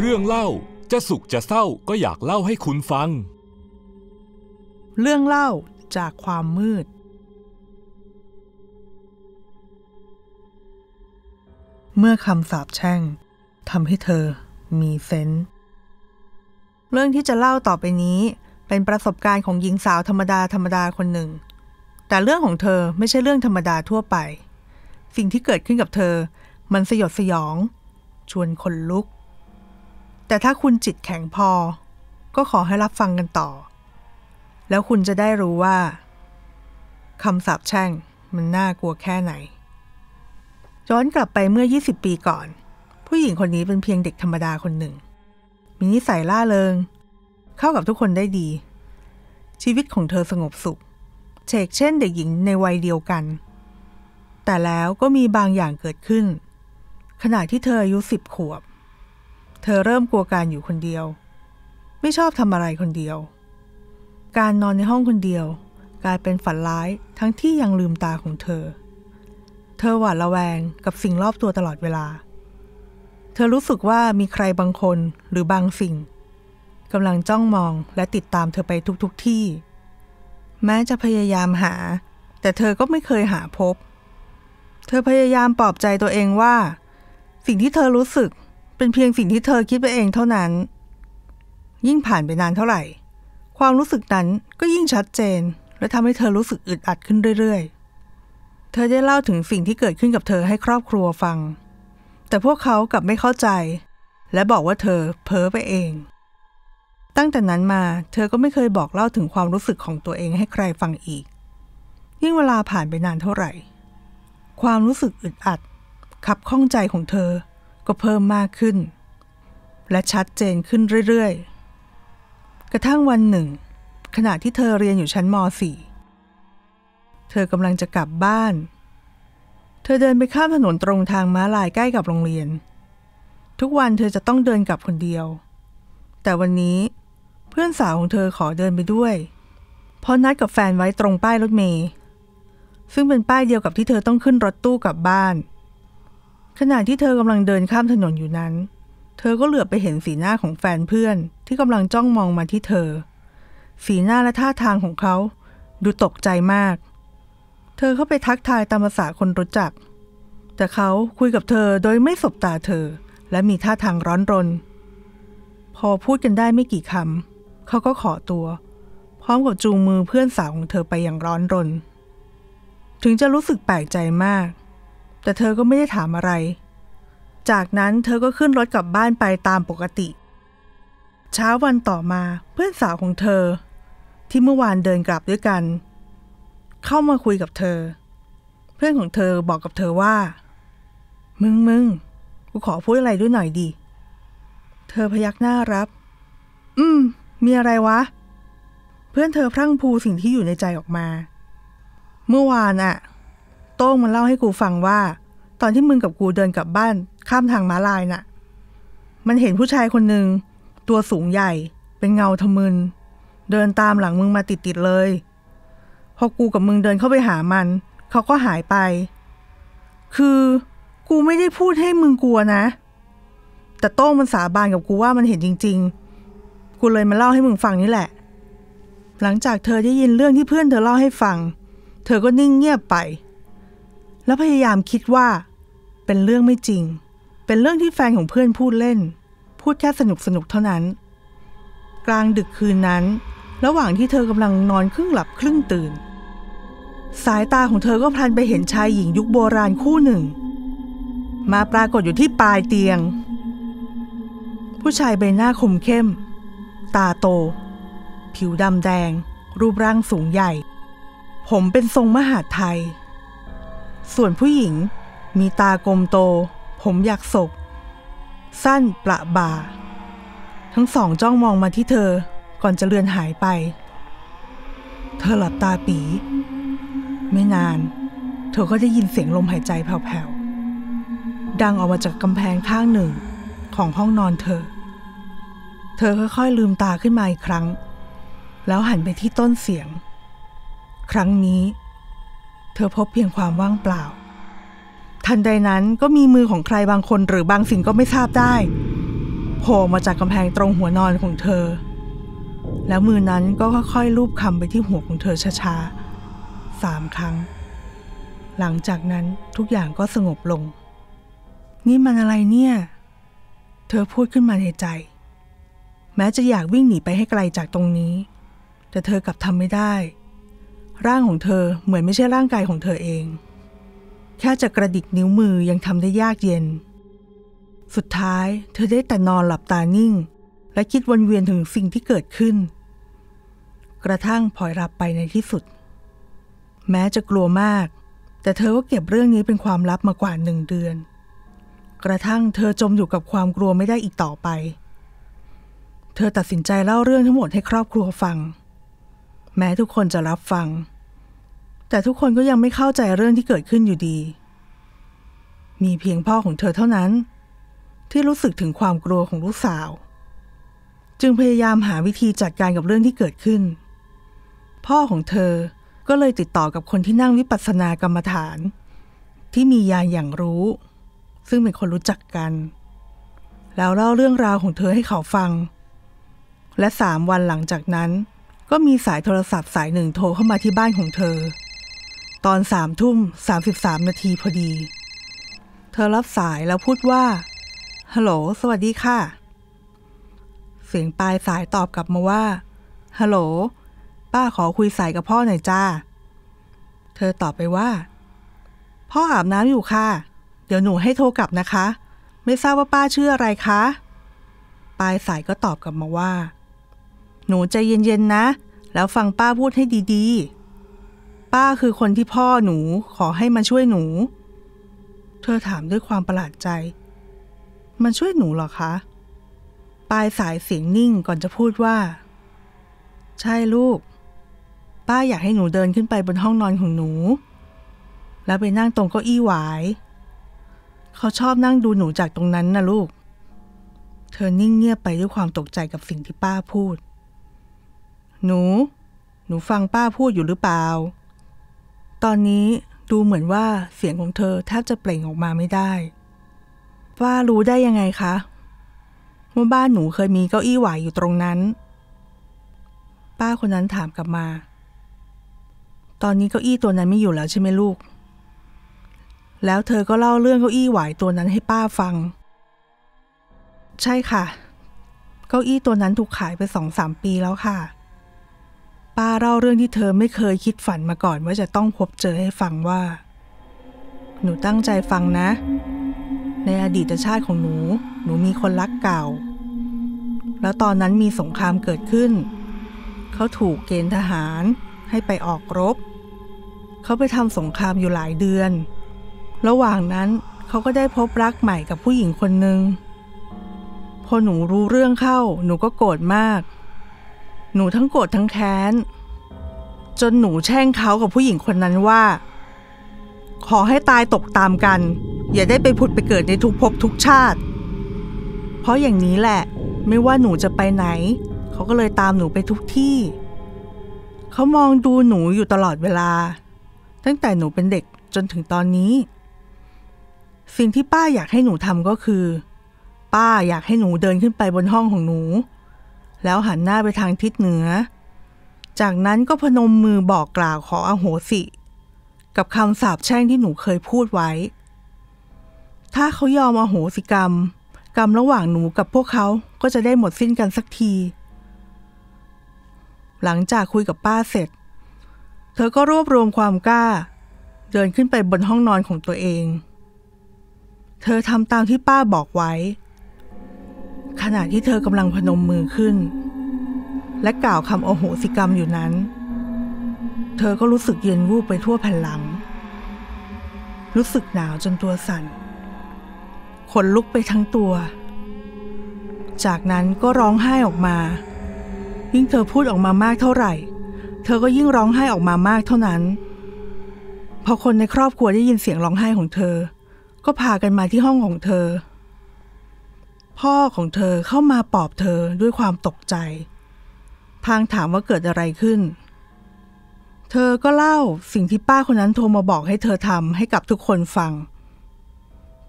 เรื่องเล่าจะสุขจะเศร้าก็อยากเล่าให้คุณฟัง เรื่องเล่าจากความมืด เมื่อคำสาปแช่งทำให้เธอมีเซน์เรื่องที่จะเล่าต่อไปนี้เป็นประสบการณ์ของหญิงสาวธรรมดาธรรมดาคนหนึ่ง แต่เรื่องของเธอไม่ใช่เรื่องธรรมดาทั่วไป สิ่งที่เกิดขึ้นกับเธอ มันสยดสยอง ชวนขนลุกแต่ถ้าคุณจิตแข็งพอ ก็ขอให้รับฟังกันต่อ แล้วคุณจะได้รู้ว่าคำสาปแช่งมันน่ากลัวแค่ไหน ย้อนกลับไปเมื่อ 20 ปีก่อน ผู้หญิงคนนี้เป็นเพียงเด็กธรรมดาคนหนึ่ง มีนิสัยล่าเริง เข้ากับทุกคนได้ดี ชีวิตของเธอสงบสุขเชกเช่นเด็กหญิงในวัยเดียวกัน แต่แล้วก็มีบางอย่างเกิดขึ้น ขณะที่เธออายุสิบขวบเธอเริ่มกลัวการอยู่คนเดียว ไม่ชอบทำอะไรคนเดียว การนอนในห้องคนเดียวกลายเป็นฝันร้ายทั้งที่ยังลืมตาของเธอ เธอหวาดระแวงกับสิ่งรอบตัวตลอดเวลา เธอรู้สึกว่ามีใครบางคนหรือบางสิ่งกำลังจ้องมองและติดตามเธอไปทุกๆทที่ แม้จะพยายามหา แต่เธอก็ไม่เคยหาพบ เธอพยายามปลอบใจตัวเองว่า สิ่งที่เธอรู้สึกเป็นเพียงสิ่งที่เธอคิดไปเองเท่านั้น ยิ่งผ่านไปนานเท่าไหร่ ความรู้สึกนั้นก็ยิ่งชัดเจน และทำให้เธอรู้สึกอึดอัดขึ้นเรื่อยๆ เธอได้เล่าถึงสิ่งที่เกิดขึ้นกับเธอให้ครอบครัวฟัง แต่พวกเขากลับไม่เข้าใจ และบอกว่าเธอเพ้อไปเอง ตั้งแต่นั้นมาเธอก็ไม่เคยบอกเล่าถึงความรู้สึกของตัวเองให้ใครฟังอีก ยิ่งเวลาผ่านไปนานเท่าไหร่ ความรู้สึกอึดอัดขับข้องใจของเธอก็เพิ่มมากขึ้น และชัดเจนขึ้นเรื่อยๆ กระทั่งวันหนึ่ง ขณะที่เธอเรียนอยู่ชั้นม .4 เธอกำลังจะกลับบ้าน เธอเดินไปข้ามถนนตรงทางม้าลายใกล้กับโรงเรียน ทุกวันเธอจะต้องเดินกลับคนเดียว แต่วันนี้เพื่อนสาวของเธอขอเดินไปด้วย เพราะนัดกับแฟนไว้ตรงป้ายรถเมย์ซึ่งเป็นป้ายเดียวกับที่เธอต้องขึ้นรถตู้กลับบ้านเขณะที่เธอกำลังเดินข้ามถนนอยู่นั้น เธอก็เหลือบไปเห็นสีหน้าของแฟนเพื่อนที่กำลังจ้องมองมาที่เธอ สีหน้าและท่าทางของเขาดูตกใจมาก เธอเข้าไปทักทายตามภาษาคนรู้จัก แต่เขาคุยกับเธอโดยไม่สบตาเธอและมีท่าทางร้อนรน พอพูดกันได้ไม่กี่คำเขาก็ขอตัว พร้อมกับจูงมือเพื่อนสาวของเธอไปอย่างร้อนรน ถึงจะรู้สึกแปลกใจมากแต่เธอก็ไม่ได้ถามอะไร จากนั้นเธอก็ขึ้นรถกลับบ้านไปตามปกติ เช้าวันต่อมาเพื่อนสาวของเธอ ที่เมื่อวานเดินกลับด้วยกัน เข้ามาคุยกับเธอ เพื่อนของเธอบอกกับเธอว่า มึงมึงกูขอพูดอะไรด้วยหน่อยดิเธอพยักหน้ารับ อืมมีอะไรวะเพื่อนเธอพรั่งพูสิ่งที่อยู่ในใจออกมา เมื่อวานอะโต้งมันเล่าให้กูฟังว่า ตอนที่มึงกับกูเดินกลับบ้านข้ามทางม้าลายน่ะ มันเห็นผู้ชายคนหนึ่งตัวสูงใหญ่เป็นเงาทะมึนเดินตามหลังมึงมาติดๆเลย พอกูกับมึงเดินเข้าไปหามัน เขาก็หายไป คือกูไม่ได้พูดให้มึงกลัวนะ แต่โต้งมันสาบานกับกูว่ามันเห็นจริงๆ กูเลยมาเล่าให้มึงฟังนี่แหละ หลังจากเธอได้ยินเรื่องที่เพื่อนเธอเล่าให้ฟัง เธอก็นิ่งเงียบไปแล้วพยายามคิดว่า เป็นเรื่องไม่จริง เป็นเรื่องที่แฟนของเพื่อนพูดเล่น พูดแค่สนุกสนุกเท่านั้น กลางดึกคืนนั้น ระหว่างที่เธอกำลังนอนครึ่งหลับครึ่งตื่น สายตาของเธอก็พลันไปเห็นชายหญิงยุคโบราณคู่หนึ่ง มาปรากฏอยู่ที่ปลายเตียง ผู้ชายใบหน้าคมเข้ม ตาโต ผิวดำแดง รูปร่างสูงใหญ่ ผมเป็นทรงมหาไทยส่วนผู้หญิงมีตากลมโต ผมอยากศกสั้นประบ่า ทั้งสองจ้องมองมาที่เธอก่อนจะเลือนหายไป เธอหลับตาปี ไม่นานเธอก็ได้ยินเสียงลมหายใจแผ่วๆ ดังออกมาจากกำแพงข้างหนึ่งของห้องนอนเธอ เธอค่อยๆลืมตาขึ้นมาอีกครั้ง แล้วหันไปที่ต้นเสียง ครั้งนี้เธอพบเพียงความว่างเปล่า ทันใดนั้นก็มีมือของใครบางคนหรือบางสิ่งก็ไม่ทราบได้โผล่มาจากกำแพงตรงหัวนอนของเธอ แล้วมือนั้นก็ค่อยๆลูบคำไปที่หัวของเธอช้าๆสามครั้ง หลังจากนั้นทุกอย่างก็สงบลง นี่มันอะไรเนี่ย เธอพูดขึ้นมาในใจ แม้จะอยากวิ่งหนีไปให้ไกลจากตรงนี้ แต่เธอกลับทำไม่ได้ร่างของเธอเหมือนไม่ใช่ร่างกายของเธอเอง แค่จะกระดิกนิ้วมือยังทำได้ยากเย็น สุดท้ายเธอได้แต่นอนหลับตานิ่ง และคิดวนเวียนถึงสิ่งที่เกิดขึ้น กระทั่งพลอยหลับไปในที่สุด แม้จะกลัวมาก แต่เธอก็เก็บเรื่องนี้เป็นความลับมากว่าหนึ่งเดือน กระทั่งเธอจมอยู่กับความกลัวไม่ได้อีกต่อไป เธอตัดสินใจเล่าเรื่องทั้งหมดให้ครอบครัวฟังแม้ทุกคนจะรับฟัง แต่ทุกคนก็ยังไม่เข้าใจเรื่องที่เกิดขึ้นอยู่ดี มีเพียงพ่อของเธอเท่านั้น ที่รู้สึกถึงความกลัวของลูกสาว จึงพยายามหาวิธีจัดการกับเรื่องที่เกิดขึ้น พ่อของเธอก็เลยติดต่อกับคนที่นั่งวิปัสสนากรรมฐาน ที่มียานอย่างรู้ ซึ่งเป็นคนรู้จักกัน แล้วเล่าเรื่องราวของเธอให้เขาฟัง และสามวันหลังจากนั้นก็มีสายโทรศัพท์สายหนึ่งโทรเข้ามาที่บ้านของเธอ ตอนสามทุ่มสามสิบสามนาทีพอดี เธอรับสายแล้วพูดว่า ฮัลโหลสวัสดีค่ะ เสียงปลายสายตอบกลับมาว่า ฮัลโหลป้าขอคุยสายกับพ่อหน่อยจ้าเธอตอบไปว่า พ่ออาบน้ำอยู่ค่ะ เดี๋ยวหนูให้โทรกลับนะคะ ไม่ทราบว่าป้าชื่ออะไรคะปลายสายก็ตอบกลับมาว่าหนูใจเย็นๆนะ แล้วฟังป้าพูดให้ดีๆ ป้าคือคนที่พ่อหนูขอให้มาช่วยหนู เธอถามด้วยความประหลาดใจ มันช่วยหนูหรอคะ ปลายสายเสียงนิ่งก่อนจะพูดว่า ใช่ลูก ป้าอยากให้หนูเดินขึ้นไปบนห้องนอนของหนู แล้วไปนั่งตรงเก้าอี้หวายเขาชอบนั่งดูหนูจากตรงนั้นนะลูก เธอนิ่งเงียบไปด้วยความตกใจกับสิ่งที่ป้าพูดหนู หนูฟังป้าพูดอยู่หรือเปล่า ตอนนี้ดูเหมือนว่าเสียงของเธอแทบจะเปล่งออกมาไม่ได้ป้ารู้ได้ยังไงคะว่าบ้านหนูเคยมีเก้าอี้หวายอยู่ตรงนั้น ป้าคนนั้นถามกลับมา ตอนนี้เก้าอี้ตัวนั้นไม่อยู่แล้วใช่ไหมลูก แล้วเธอก็เล่าเรื่องเก้าอี้หวายตัวนั้นให้ป้าฟัง ใช่ค่ะ เก้าอี้ตัวนั้นถูกขายไปสองสามปีแล้วค่ะป้าเล่าเรื่องที่เธอไม่เคยคิดฝันมาก่อนว่าจะต้องพบเจอให้ฟังว่า หนูตั้งใจฟังนะ ในอดีตชาติของหนู หนูมีคนรักเก่าแล้วตอนนั้นมีสงครามเกิดขึ้น เขาถูกเกณฑ์ทหารให้ไปออกรบ เขาไปทำสงครามอยู่หลายเดือน ระหว่างนั้นเขาก็ได้พบรักใหม่กับผู้หญิงคนหนึ่งพอหนูรู้เรื่องเข้าหนูก็โกรธมากหนูทั้งโกรธทั้งแค้น จนหนูแช่งเขากับผู้หญิงคนนั้นว่า ขอให้ตายตกตามกัน อย่าได้ไปผุดไปเกิดในทุกภพ ทุกชาติ เพราะอย่างนี้แหละ ไม่ว่าหนูจะไปไหน เขาก็เลยตามหนูไปทุกที่เขามองดูหนูอยู่ตลอดเวลา ตั้งแต่หนูเป็นเด็กจนถึงตอนนี้ สิ่งที่ป้าอยากให้หนูทำก็คือ ป้าอยากให้หนูเดินขึ้นไปบนห้องของหนูแล้วหันหน้าไปทางทิศเหนือ จากนั้นก็พนมมือบอกกล่าวขออโหสิกับคำสาปแช่งที่หนูเคยพูดไว้ ถ้าเขายอมอโหสิกรรม กรรมระหว่างหนูกับพวกเขาก็จะได้หมดสิ้นกันสักที หลังจากคุยกับป้าเสร็จ เธอก็รวบรวมความกล้า เดินขึ้นไปบนห้องนอนของตัวเอง เธอทำตามที่ป้าบอกไว้ขณะที่เธอกำลังพนมมือขึ้น และกล่าวคำโอโหสิกรรมอยู่นั้น เธอก็รู้สึกเย็นวูบไปทั่วแผ่นหลัง รู้สึกหนาวจนตัวสัน่นขนลุกไปทั้งตัว จากนั้นก็ร้องไห้ออกมา ยิ่งเธอพูดออกมามากเท่าไหร่ เธอก็ยิ่งร้องไห้ออกมามากเท่านั้น พอคนในครอบครัวได้ยินเสียงร้องไห้ของเธอ ก็พากันมาที่ห้องของเธอพ่อของเธอเข้ามาปอบเธอด้วยความตกใจพางถามว่าเกิดอะไรขึ้น เธอก็เล่าสิ่งที่ป้าคนนั้นโทรมาบอกให้เธอทำให้กับทุกคนฟัง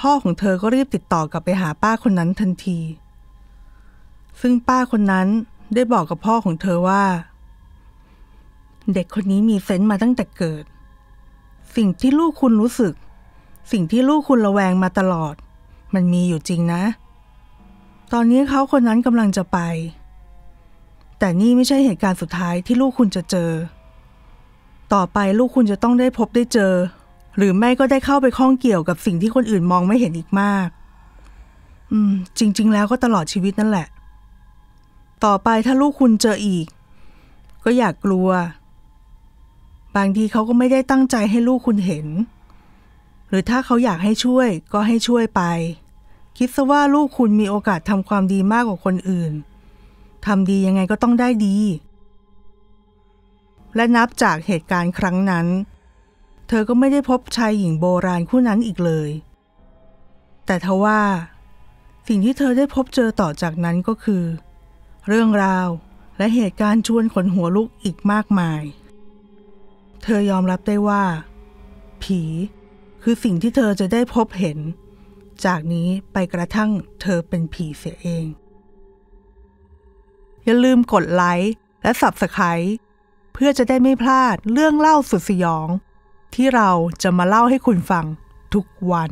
พ่อของเธอก็รีบติดต่อกลับไปหาป้าคนนั้นทันที ซึ่งป้าคนนั้นได้บอกกับพ่อของเธอว่า เด็กคนนี้มีเซนต์มาตั้งแต่เกิด สิ่งที่ลูกคุณรู้สึก สิ่งที่ลูกคุณระแวงมาตลอด มันมีอยู่จริงนะเตอนนี้เขาคนนั้นกำลังจะไป แต่นี่ไม่ใช่เหตุการณ์สุดท้ายที่ลูกคุณจะเจอ ต่อไปลูกคุณจะต้องได้พบได้เจอ หรือไม่ก็ได้เข้าไปข้องเกี่ยวกับสิ่งที่คนอื่นมองไม่เห็นอีกมาก อืม จริง ๆ แล้วก็ตลอดชีวิตนั่นแหละ ต่อไปถ้าลูกคุณเจออีก ก็อยากกลัว บางทีเขาก็ไม่ได้ตั้งใจให้ลูกคุณเห็น หรือถ้าเขาอยากให้ช่วยก็ให้ช่วยไปคิดซะว่าลูกคุณมีโอกาสทำความดีมากกว่าคนอื่นทำดียังไงก็ต้องได้ดี และนับจากเหตุการณ์ครั้งนั้น เธอก็ไม่ได้พบชายหญิงโบราณคู่นั้นอีกเลย แต่ทว่า สิ่งที่เธอได้พบเจอต่อจากนั้นก็คือ เรื่องราวและเหตุการณ์ชวนขนหัวลุกอีกมากมาย เธอยอมรับได้ว่า ผี คือสิ่งที่เธอจะได้พบเห็นจากนี้ไปกระทั่งเธอเป็นผีเสียเอง อย่าลืมกดไลค์ และ Subscribe เพื่อจะได้ไม่พลาดเรื่องเล่าสุดสยอง ที่เราจะมาเล่าให้คุณฟังทุกวัน